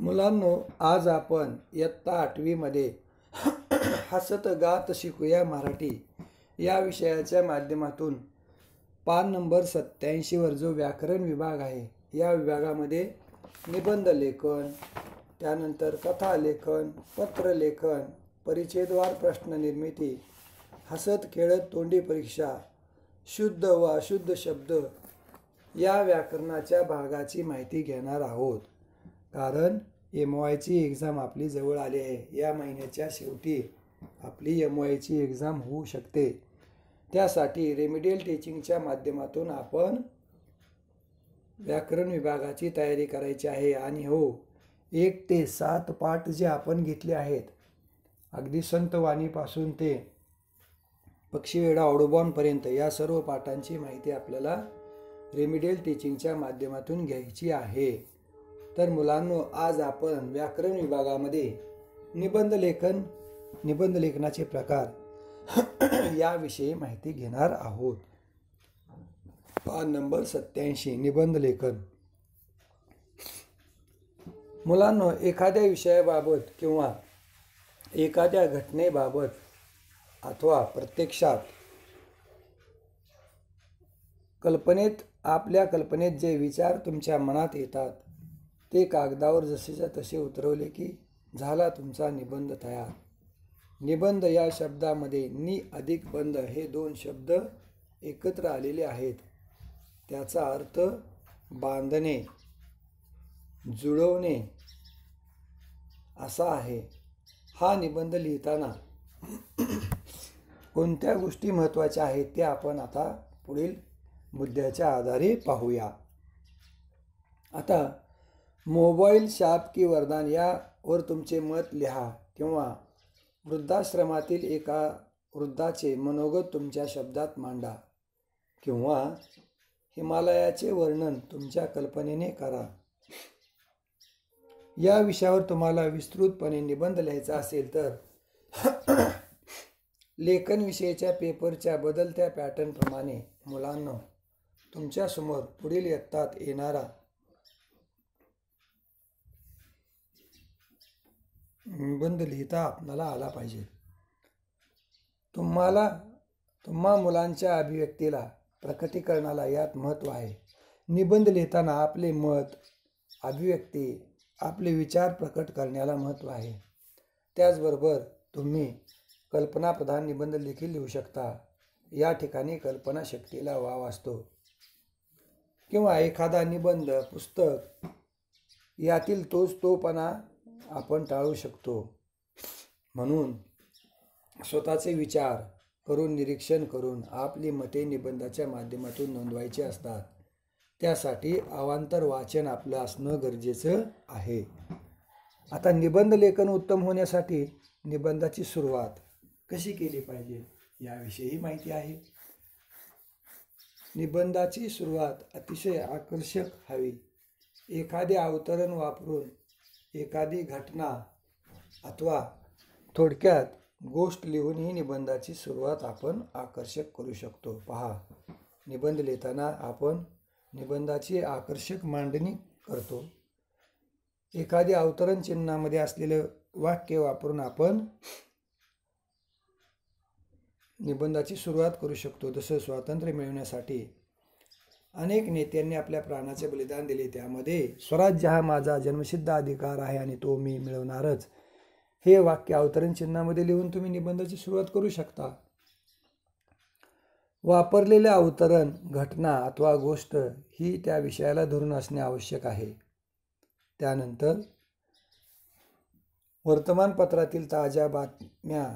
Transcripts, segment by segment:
मुलांनो आज आपण इयत्ता आठवीमध्ये हसत गात शिकूया मराठी या विषयाच्या माध्यमातून पान नंबर सत्याऐंशीवर जो व्याकरण विभाग आहे या विभागामध्ये निबंध लेखन त्यानंतर कथा लेखन पत्रलेखन परिच्छेदवार प्रश्न निर्मिती हसत खेळत तोंडी परीक्षा शुद्ध व अशुद्ध शब्द या व्याकरणाच्या भागाची माहिती घेणार आहोत कारण एम आयची एक्झाम आपली जवळ आली आहे या महिन्याच्या शेवटी आपली एम आयची एक्झाम होऊ शकते त्यासाठी रेमिडियल टीचिंगच्या माध्यमातून आपण व्याकरण विभागाची तयारी करायची आहे आणि हो एक ते सात पाठ जे आपण घेतले आहेत अगदी संतवाणीपासून ते पक्षीवेडा ऑडोबॉनपर्यंत या सर्व पाठांची माहिती आपल्याला रेमिडियल टीचिंगच्या माध्यमातून घ्यायची आहे तर मुलांनो आज आपण व्याकरण विभागामध्ये निबंध लेखन निबंध लेखनाचे प्रकार याविषयी माहिती घेणार आहोत पान नंबर सत्याऐंशी निबंध लेखन मुलांनो एखाद्या विषयाबाबत किंवा एखाद्या घटनेबाबत अथवा प्रत्यक्षात कल्पनेत आपल्या कल्पनेत जे विचार तुमच्या मनात येतात ते कागदावर जसेच्या तसे उतरवले की झाला तुमचा निबंध तयार निबंध या शब्दामध्ये नि अधिक बंध हे दोन शब्द एकत्र आलेले आहेत त्याचा अर्थ बांधणे जुळवणे असा आहे हा निबंध लिहिताना कोणत्या गोष्टी महत्त्वाच्या आहेत ते आपण आता पुढील मुद्द्याच्या आधारे पाहूया आता मोबाईल शाप की वरदान यावर तुमचे मत लिहा किंवा वृद्धाश्रमातील एका वृद्धाचे मनोगत तुमच्या शब्दात मांडा किंवा हिमालयाचे वर्णन तुमच्या कल्पनेने करा या विषयावर तुम्हाला विस्तृतपणे निबंध लिहायचा असेल तर लेखनविषयीच्या पेपरच्या बदलत्या पॅटर्नप्रमाणे मुलांना तुमच्यासमोर पुढील यत्तात येणारा निबंध लिहिता आपणाला आला पाहिजे तुम्हाला तुम्हा मुलांच्या अभिव्यक्तीला प्रकटीकरणाला यात महत्त्व आहे निबंध लिहिताना आपले मत अभिव्यक्ती आपले विचार प्रकट करण्याला महत्त्व आहे त्याचबरोबर तुम्ही कल्पनाप्रधान निबंध देखील लिहू शकता या ठिकाणी कल्पनाशक्तीला वाव असतो किंवा एखादा निबंध पुस्तक यातील तोच तोपणा आपण टाळू शकतो म्हणून स्वतःचे विचार करून निरीक्षण करून आपली मते निबंधाच्या माध्यमातून नोंदवायचे असतात त्यासाठी अवांतर वाचन आपलं असणं गरजेचं आहे आता निबंध लेखन उत्तम होण्यासाठी निबंधाची सुरुवात कशी केली पाहिजे याविषयी माहिती आहे निबंधाची सुरुवात अतिशय आकर्षक हवी एखादे अवतरण वापरून एखादी घटना अथवा थोडक्यात गोष्ट लिहून ही निबंधाची सुरुवात आपण आकर्षक करू शकतो पहा निबंध लिहिताना आपण निबंधाची आकर्षक मांडणी करतो एखाद्या अवतरण चिन्हामध्ये असलेलं वाक्य वापरून आपण निबंधाची सुरुवात करू शकतो जसं स्वातंत्र्य मिळवण्यासाठी अनेक नेत्यांनी आपल्या प्राणाचे बलिदान दिले त्यामध्ये स्वराज्य हा माझा जन्मसिद्ध अधिकार आहे आणि तो मी मिळवणारच हे वाक्य अवतरण चिन्हामध्ये लिहून तुम्ही निबंधाची सुरुवात करू शकता वापरलेले अवतरण घटना अथवा गोष्ट ही त्या विषयाला धरून असणे आवश्यक आहे त्यानंतर वर्तमानपत्रातील ताज्या बातम्या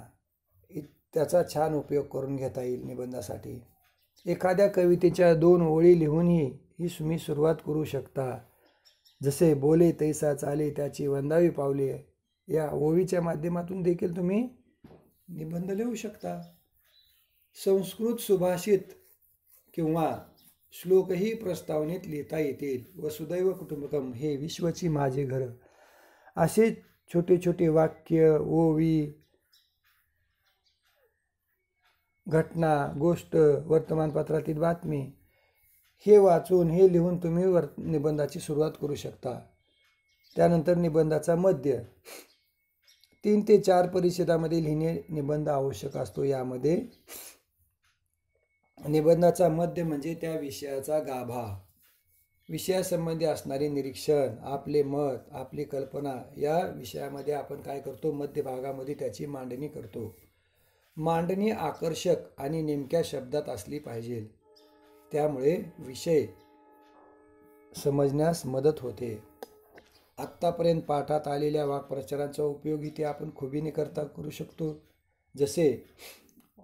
त्याचा छान उपयोग करून घेता येईल निबंधासाठी एखाद्या कवितेच्या दोन ओळी लिहूनही ही तुम्ही सुरुवात करू शकता जसे बोले तैसा चाले त्याची वंदावी पावले या ओवीच्या माध्यमातून देखील तुम्ही निबंध लिहू शकता संस्कृत सुभाषित किंवा श्लोकही प्रस्तावनेत लिहिता येतील सुदैव कुटुंबकम हे विश्वची माझे घर असे छोटे छोटे वाक्य ओवी घटना गोष्ट वर्तमानपत्रातील बातमी हे वाचून हे लिहून तुम्ही वर निबंधाची सुरुवात करू शकता त्यानंतर निबंधाचा मध्य तीन ते चार परिषदामध्ये लिहिणे निबंध आवश्यक असतो यामध्ये निबंधाचा मध्य म्हणजे त्या विषयाचा गाभा विषयासंबंधी असणारे निरीक्षण आपले मत आपली कल्पना या विषयामध्ये आपण काय करतो मध्य भागामध्ये त्याची मांडणी करतो मांडणी आकर्षक आणि नेमक्या शब्दात असली पाहिजे त्यामुळे विषय समजण्यास मदत होते आत्तापर्यंत पाठात आलेल्या वाक्प्रचारांचा उपयोग इथे आपण खुबीने करता करू शकतो जसे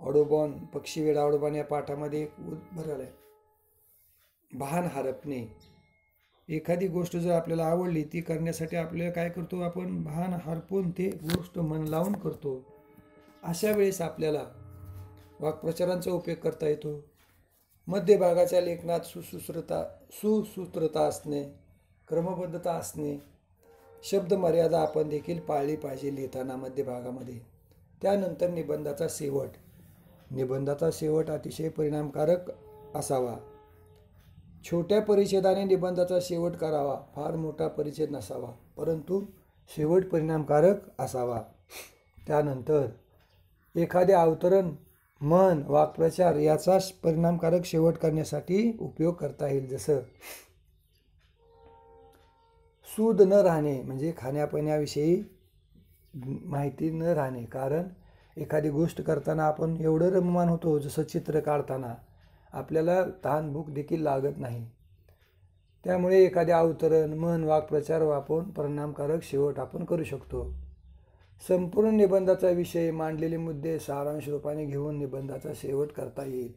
ऑडोबॉन पक्षीवेडा ऑडोबॉन या पाठामध्ये एक उदाहरण आहे भान हरपणे एखादी गोष्ट जर आपल्याला आवडली ती करण्यासाठी आपल्याला काय करतो आपण भान हरपून ते गोष्ट मन लावून करतो अशा वेळेस आपल्याला वाक्प्रचारांचा उपयोग करता येतो मध्यभागाच्या लेखनात सुसूत्रता सुसूत्रता असणे क्रमबद्धता असणे शब्दमर्यादा आपण देखील पाळली पाहिजे लिहिताना मध्यभागामध्ये त्यानंतर निबंधाचा शेवट निबंधाचा शेवट अतिशय परिणामकारक असावा छोट्या परिच्छेदाने निबंधाचा शेवट करावा फार मोठा परिच्छेद नसावा परंतु शेवट परिणामकारक असावा त्यानंतर एखादे अवतरण मन वाक्प्रचार याचा परिणामकारक शेवट करण्यासाठी उपयोग करता येईल जसं सूद न राहणे म्हणजे खाण्यापिण्याविषयी माहिती न राहणे कारण एखादी गोष्ट करताना आपण एवढं रममान होतो जसं चित्र काढताना आपल्याला तहान भूक देखील लागत नाही त्यामुळे एखादे अवतरण मन वाक्प्रचार वापरून परिणामकारक शेवट आपण करू शकतो संपूर्ण निबंधाचा विषय मांडलेले मुद्दे सारांश रूपाने घेऊन निबंधाचा शेवट करता येईल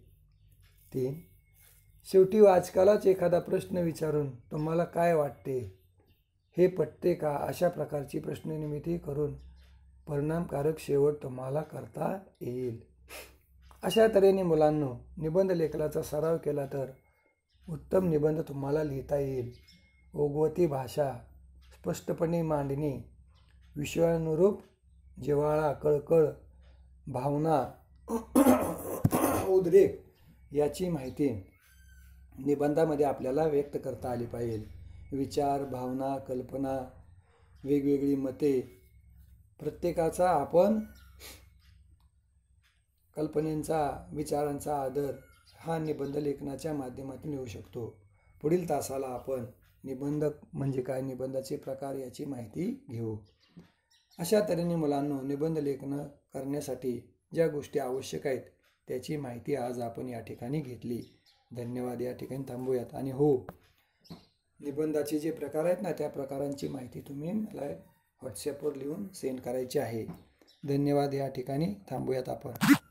तीन शेवटी वाचकालाच एखादा प्रश्न विचारून तुम्हाला काय वाटते हे पटते का अशा प्रकारची प्रश्ननिर्मिती करून परिणामकारक शेवट तुम्हाला करता येईल अशा तऱ्हेने मुलांनो निबंध लेखनाचा सराव केला तर उत्तम निबंध तुम्हाला लिहिता येईल ओगवती भाषा स्पष्टपणे मांडणी विषयानुरूप जिव्हाळा कळकळ भावना उद्रेक याची माहिती निबंधामध्ये आपल्याला व्यक्त करता आली पाहिजे विचार भावना कल्पना वेगवेगळी मते प्रत्येकाचा आपण कल्पनेचा विचारांचा आदर हा निबंध लेखनाच्या माध्यमातून येऊ शकतो पुढील तासाला आपण निबंधक म्हणजे काय निबंधाचे प्रकार याची माहिती घेऊ अशा तऱ्हेने मुलांनो निबंध लेखन करण्यासाठी ज्या गोष्टी आवश्यक आहेत त्याची माहिती आज आपण या ठिकाणी घेतली धन्यवाद या ठिकाणी थांबूयात आणि हो निबंधाचे जे प्रकार आहेत ना त्या प्रकारांची माहिती तुम्ही मला व्हॉट्सॲपवर लिहून सेंड करायची आहे धन्यवाद या ठिकाणी थांबूयात आपण